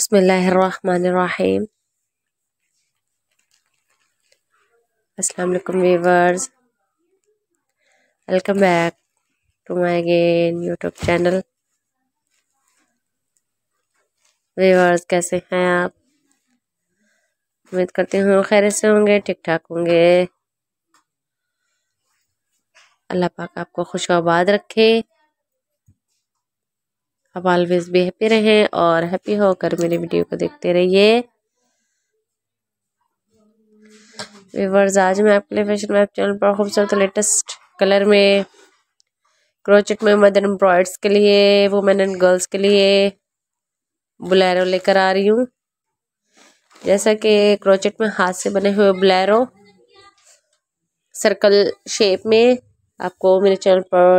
बसमीम अस्सलाम viewers welcome back to my again YouTube channel viewers कैसे हैं आप उम्मीद करती हूँ खैर से होंगे ठीक ठाक होंगे अल्लाह पाक आपको खुश रखे आप ऑलवेज भी हैप्पी रहें और हैप्पी होकर मेरे वीडियो को देखते रहिए व्यूवर्स आज मैं आपके लिए फैशन मैप चैनल पर खूबसूरत लेटेस्ट कलर में क्रोचेट में मदर एम्ब्रॉयड्स के लिए वुमेन एंड गर्ल्स के लिए बुलेरो लेकर आ रही हूँ जैसा कि क्रोचेट में हाथ से बने हुए बुलेरो सर्कल शेप में आपको मेरे चैनल पर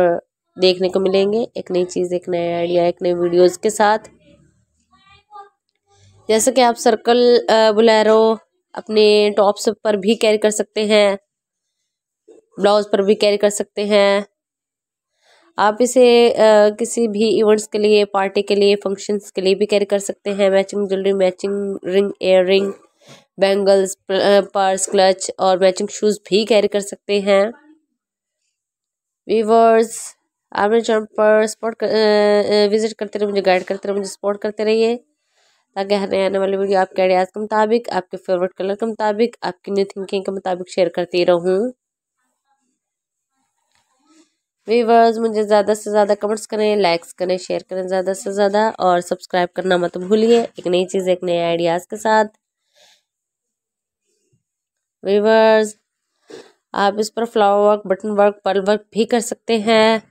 देखने को मिलेंगे एक नई चीज़ एक नया आइडिया एक नए वीडियोस के साथ जैसे कि आप सर्कल बुलेरो अपने टॉप्स पर भी कैरी कर सकते हैं ब्लाउज पर भी कैरी कर सकते हैं आप इसे आ, किसी भी इवेंट्स के लिए पार्टी के लिए फंक्शंस के लिए भी कैरी कर सकते हैं matching jewellery matching ring earring bangles purse clutch और मैचिंग शूज़ भी कैरी कर सकते हैं वीवर्स मेरे चैनल पर कर, विज़िट करते रहिए मुझे गाइड करते रहिए मुझे सपोर्ट करते रहिए ताकि हमें आने वाली वीडियो आपके आइडियाज़ के मुताबिक आपके फेवरेट कलर के मुताबिक आपकी न्यू थिंकिंग के मुताबिक शेयर करती रहूँ वीवर्स मुझे ज़्यादा से ज़्यादा कमेंट्स करें लाइक्स करें शेयर करें ज़्यादा से ज़्यादा और सब्सक्राइब करना मत भूलिए एक नई चीज़ एक नए आइडियाज़ के साथ वीवर्स आप इस पर flower work button work pearl work भी कर सकते हैं